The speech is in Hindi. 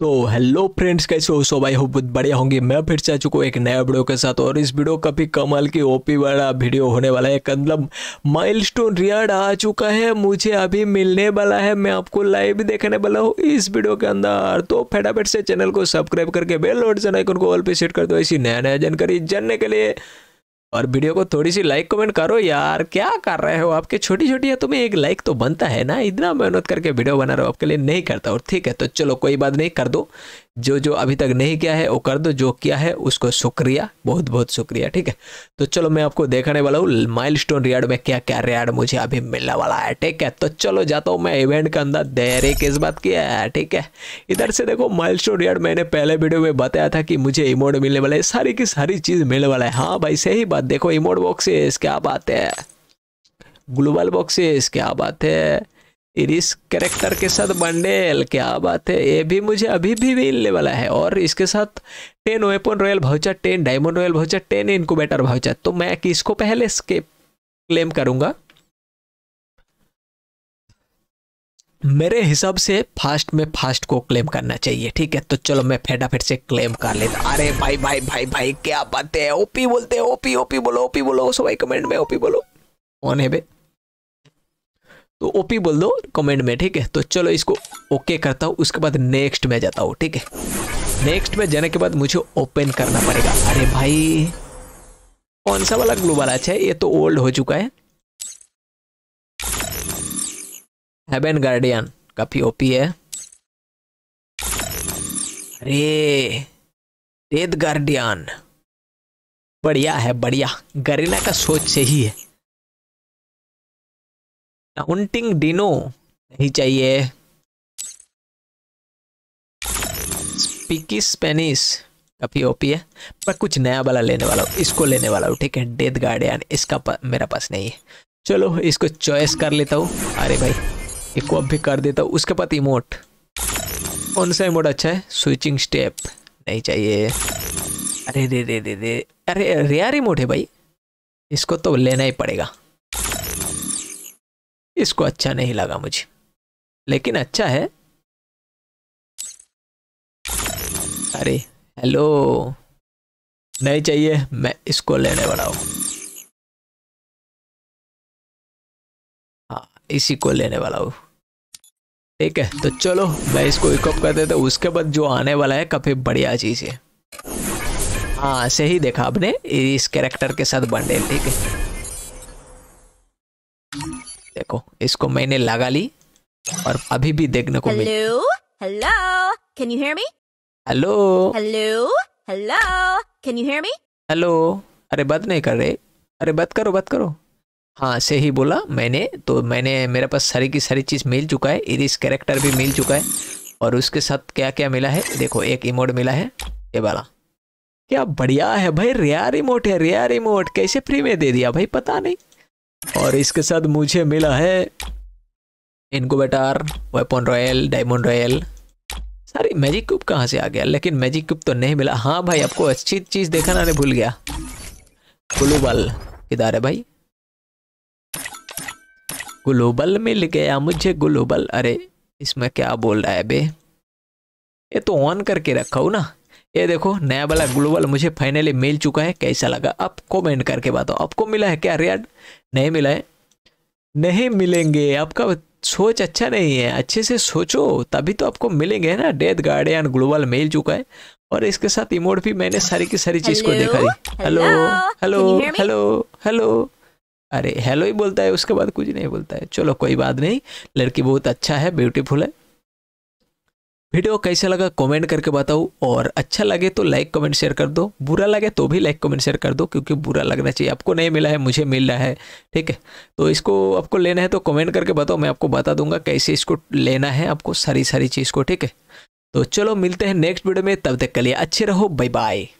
तो हेलो फ्रेंड्स कैसे हो सो भाई हो बहुत बढ़िया होंगे मैं फिर से आ चुका हूँ एक नया वीडियो के साथ और इस वीडियो का भी कमाल की ओपी वाला वीडियो होने वाला है मतलब माइलस्टोन रियाड आ चुका है मुझे अभी मिलने वाला है मैं आपको लाइव देखने वाला हूँ इस वीडियो के अंदर तो फटाफट से चैनल को सब्सक्राइब करके बेल नोटिफिकेशन आइकन को ऑल पे सेट कर दो ऐसी नया नया जानकारी जानने के लिए और वीडियो को थोड़ी सी लाइक कमेंट करो यार क्या कर रहे हो आपके छोटी छोटी है तुम्हें एक लाइक तो बनता है ना इतना मेहनत करके वीडियो बना रहे हो आपके लिए नहीं करता और ठीक है तो चलो कोई बात नहीं कर दो जो जो अभी तक नहीं किया है वो कर दो जो किया है उसको शुक्रिया बहुत बहुत शुक्रिया ठीक है तो चलो मैं आपको देखने वाला हूँ माइल स्टोन रियार्ड में क्या क्या रियार्ड मुझे अभी मिलने वाला है ठीक है तो चलो जाता हूँ मैं इवेंट के अंदर देरी किस बात की है ठीक है इधर से देखो माइल स्टोन रियार्ड मैंने पहले वीडियो में बताया था कि मुझे इमोड मिलने वाला है सारी की सारी चीज़ मिलने वाला है हाँ भाई सही बात देखो इमोड बॉक्सेस क्या बात है ग्लोबल बॉक्सेस क्या बात है इरिस करेक्टर के साथ बंडेल क्या बात है ये भी मुझे अभी भी मिलने वाला है और इसके साथ ten weapon royale voucher ten diamond royale voucher ten incubator voucher तो मैं किसको पहले स्केप क्लेम करूंगा मेरे हिसाब से फास्ट में फास्ट को क्लेम करना चाहिए ठीक है तो चलो मैं फटाफट से क्लेम कर लेता अरे भाई भाई भाई भाई क्या बात है ओपी बोलते हैं ओपी ओपी बोलो ओपी बोलो सो भाई कमेंट में ओपी बोलो कौन है भाई तो ओपी बोल दो कमेंट में ठीक है तो चलो इसको ओके करता हूँ उसके बाद नेक्स्ट में जाता हूँ ठीक है नेक्स्ट में जाने के बाद मुझे ओपन करना पड़ेगा अरे भाई कौन सा वाला वाला अच्छा है ये तो ओल्ड हो चुका है हेवन गार्डियन काफी ओपी है अरे रेत गार्डियन बढ़िया है बढ़िया गरीना का सोच सही है उन्टिंग डिनो नहीं चाहिए स्पीकी स्पेनिश काफ़ी ओपी है मैं कुछ नया वाला लेने वाला हूँ इसको लेने वाला हूँ ठीक है डेथ गार्डियन इसका पा, मेरा पास नहीं है चलो इसको चॉइस कर लेता हूँ अरे भाई अब भी कर देता हूँ उसके पास इमोट कौन सा इमोट अच्छा है स्विचिंग स्टेप नहीं चाहिए अरे रे रे रे रे अरे रेयर इमोट है भाई इसको तो लेना ही पड़ेगा इसको अच्छा नहीं लगा मुझे लेकिन अच्छा है अरे हेलो नहीं चाहिए मैं इसको लेने वाला हूं हाँ इसी को लेने वाला हूँ ठीक है तो चलो मैं इसको इकअप कर देता हूँ उसके बाद जो आने वाला है काफ़ी बढ़िया चीज़ है हाँ सही देखा आपने इस कैरेक्टर के साथ बंडे ठीक है देखो इसको मैंने लगा ली और अभी भी देखने को hello hello can you hear me hello hello hello can you hear me hello अरे बात नहीं कर रहे अरे बात करो बात करो हाँ से ही बोला मैंने तो मैंने मेरे पास सारी की सारी चीज़ मिल चुका है इरिस कैरेक्टर भी मिल चुका है और उसके साथ क्या क्या मिला है देखो एक इमोट मिला है ये वाला क्या बढ़िया है भाई रेयर इमोट है रेयर इमोट कैसे फ्री में दे दिया भाई पता नहीं और इसके साथ मुझे मिला है incubator weapon royale diamond royale सारी मैजिक क्यूब कहाँ से आ गया लेकिन मैजिक क्यूब तो नहीं मिला हाँ भाई आपको अच्छी चीज़ देखा ना भूल गया ग्लोबल किधर है भाई ग्लोबल मिल गया मुझे ग्लोबल अरे इसमें क्या बोल रहा है बे ये तो ऑन करके रखा हूँ ना ये देखो नया वाला ग्लोबल मुझे फाइनली मिल चुका है कैसा लगा आप कमेंट करके बताओ आपको मिला है क्या रेड नहीं मिला है नहीं मिलेंगे आपका सोच अच्छा नहीं है अच्छे से सोचो तभी तो आपको मिलेंगे ना डेथ गार्डियन ग्लोबल मिल चुका है और इसके साथ इमोट भी मैंने सारी की सारी चीज़ को देखा है हेलो हेलो हेलो हेलो अरे हेलो ही बोलता है उसके बाद कुछ नहीं बोलता है चलो कोई बात नहीं लड़की बहुत अच्छा है ब्यूटीफुल है वीडियो कैसा लगा कमेंट करके बताओ और अच्छा लगे तो लाइक कमेंट शेयर कर दो बुरा लगे तो भी लाइक कमेंट शेयर कर दो क्योंकि बुरा लगना चाहिए आपको नहीं मिला है मुझे मिल रहा है ठीक है तो इसको आपको लेना है तो कमेंट करके बताओ मैं आपको बता दूंगा कैसे इसको लेना है आपको सारी सारी चीज़ को ठीक है तो चलो मिलते हैं नेक्स्ट वीडियो में तब तक के लिए अच्छे रहो बाय बाय